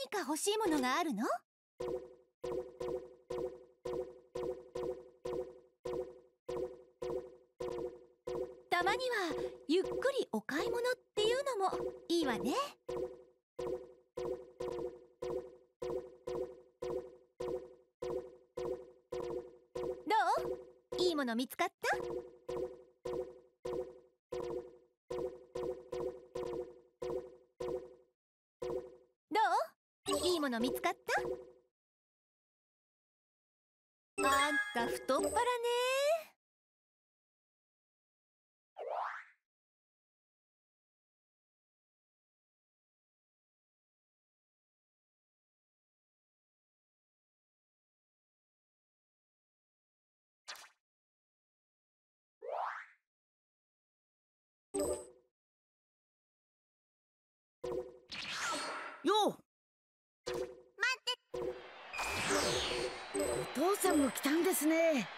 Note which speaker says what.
Speaker 1: 何か欲しいものがあるの
Speaker 2: たまにはゆっくりお買い物っていうのもいいわね。
Speaker 1: どういいもの見つかったいいもの見つ
Speaker 3: かったあんた太っ腹ね
Speaker 4: よう父さんも来たんですね